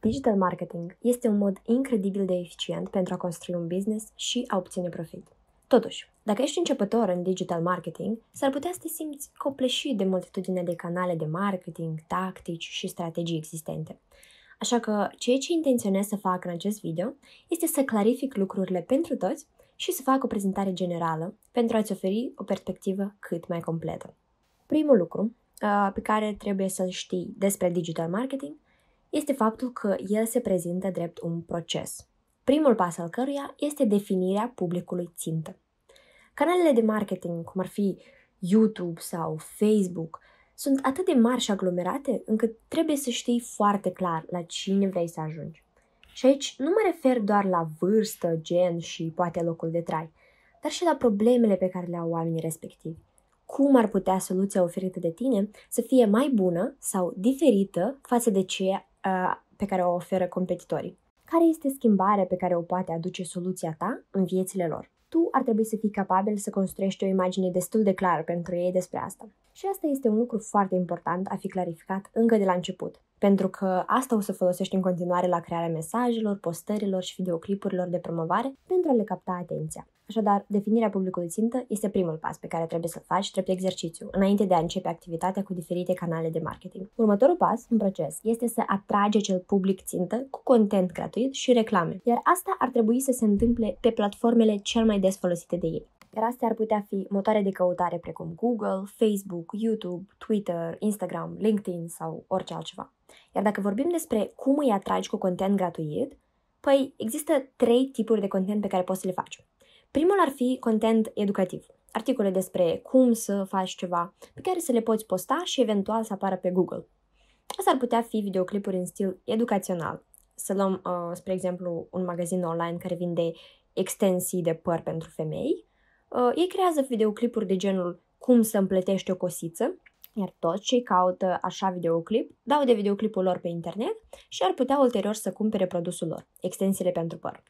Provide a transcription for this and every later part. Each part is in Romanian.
Digital marketing este un mod incredibil de eficient pentru a construi un business și a obține profit. Totuși, dacă ești începător în digital marketing, s-ar putea să te simți copleșit de multitudine de canale de marketing, tactici și strategii existente. Așa că ceea ce intenționez să fac în acest video este să clarific lucrurile pentru toți și să fac o prezentare generală pentru a-ți oferi o perspectivă cât mai completă. Primul lucru uh, pe care trebuie să-l știi despre digital marketing este faptul că el se prezintă drept un proces, primul pas al căruia este definirea publicului țintă. Canalele de marketing, cum ar fi YouTube sau Facebook, sunt atât de mari și aglomerate încât trebuie să știi foarte clar la cine vrei să ajungi. Și aici nu mă refer doar la vârstă, gen și poate locul de trai, dar și la problemele pe care le au oamenii respectivi. Cum ar putea soluția oferită de tine să fie mai bună sau diferită față de ceea pe care o oferă competitorii. Care este schimbarea pe care o poate aduce soluția ta în viețile lor? Tu ar trebui să fii capabil să construiești o imagine destul de clară pentru ei despre asta. Și asta este un lucru foarte important a fi clarificat încă de la început pentru că asta o să folosești în continuare la crearea mesajelor, postărilor și videoclipurilor de promovare pentru a le capta atenția. Așadar, definirea publicului țintă este primul pas pe care trebuie să-l faci drept exercițiu, înainte de a începe activitatea cu diferite canale de marketing. Următorul pas în proces este să atragi cel public țintă cu content gratuit și reclame, iar asta ar trebui să se întâmple pe platformele cel mai des folosite de ei. Iar astea ar putea fi motoare de căutare precum Google, Facebook, YouTube, Twitter, Instagram, LinkedIn sau orice altceva. Iar dacă vorbim despre cum îi atragi cu content gratuit, păi există trei tipuri de content pe care poți să le faci. Primul ar fi content educativ, articole despre cum să faci ceva, pe care să le poți posta și eventual să apară pe Google. Asta ar putea fi videoclipuri în stil educațional. Să luăm, uh, spre exemplu, un magazin online care vinde extensii de păr pentru femei. Uh, ei creează videoclipuri de genul cum să împletești o cosiță iar toți cei caută așa videoclip dau de videoclipul lor pe internet și ar putea ulterior să cumpere produsul lor, extensiile pentru păr.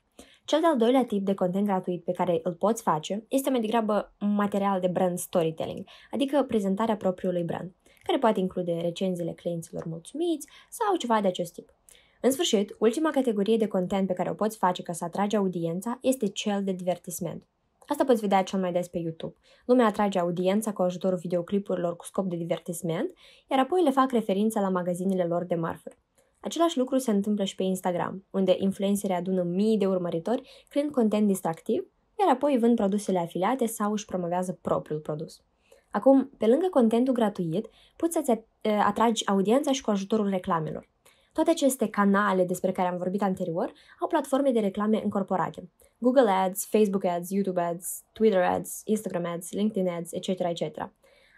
Cel de-al doilea tip de content gratuit pe care îl poți face este mai degrabă un material de brand storytelling, adică prezentarea propriului brand, care poate include recenziile clienților mulțumiți sau ceva de acest tip. În sfârșit, ultima categorie de content pe care o poți face ca să atragi audiența este cel de divertisment. Asta poți vedea cel mai des pe YouTube. Lumea atrage audiența cu ajutorul videoclipurilor cu scop de divertisment, iar apoi le fac referință la magazinele lor de marfă. Același lucru se întâmplă și pe Instagram, unde influencerii adună mii de urmăritori, creând content distractiv, iar apoi vând produsele afiliate sau își promovează propriul produs. Acum, pe lângă contentul gratuit, poți să-ți eh, atragi audiența și cu ajutorul reclamelor. Toate aceste canale despre care am vorbit anterior au platforme de reclame încorporate. Google Ads, Facebook Ads, YouTube Ads, Twitter Ads, Instagram Ads, LinkedIn Ads, etc. etc.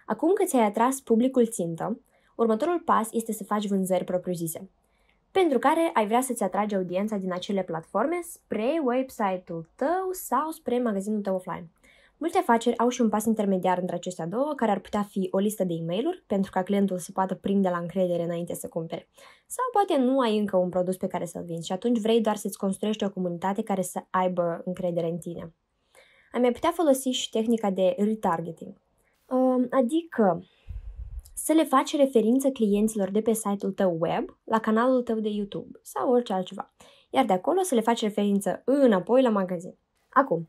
Acum că ți-ai atras publicul țintă, următorul pas este să faci vânzări propriu-zise, pentru care ai vrea să-ți atragi audiența din acele platforme spre website-ul tău sau spre magazinul tău offline. Multe afaceri au și un pas intermediar între acestea două, care ar putea fi o listă de e uri pentru ca clientul să poată prinde la încredere înainte să cumpere. Sau poate nu ai încă un produs pe care să-l vinzi și atunci vrei doar să-ți construiești o comunitate care să aibă încredere în tine. Ai mai putea folosi și tehnica de retargeting. Adică să le faci referință clienților de pe site-ul tău web la canalul tău de YouTube sau orice altceva, iar de acolo să le faci referință înapoi la magazin. Acum,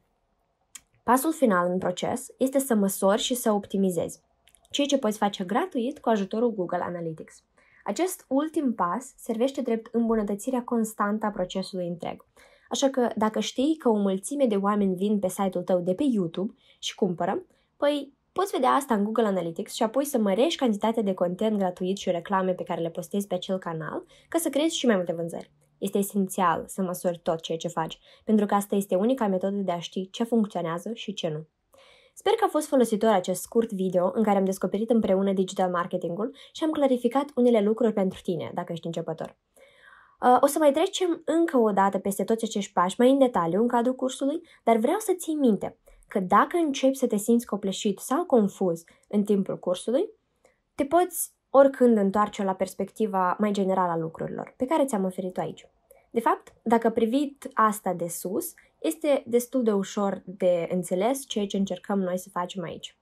Pasul final în proces este să măsori și să optimizezi, ceea ce poți face gratuit cu ajutorul Google Analytics. Acest ultim pas servește drept îmbunătățirea constantă a procesului întreg. Așa că dacă știi că o mulțime de oameni vin pe site-ul tău de pe YouTube și cumpără, păi poți vedea asta în Google Analytics și apoi să mărești cantitatea de content gratuit și reclame pe care le postezi pe acel canal ca să creezi și mai multe vânzări. Este esențial să măsori tot ceea ce faci, pentru că asta este unica metodă de a ști ce funcționează și ce nu. Sper că a fost folositor acest scurt video în care am descoperit împreună digital marketingul și am clarificat unele lucruri pentru tine, dacă ești începător. Uh, o să mai trecem încă o dată peste toți acești pași mai în detaliu în cadrul cursului, dar vreau să ții minte că dacă începi să te simți copleșit sau confuz în timpul cursului, te poți oricând întoarce la perspectiva mai generală a lucrurilor pe care ți-am oferit-o aici. De fapt, dacă privit asta de sus, este destul de ușor de înțeles ceea ce încercăm noi să facem aici.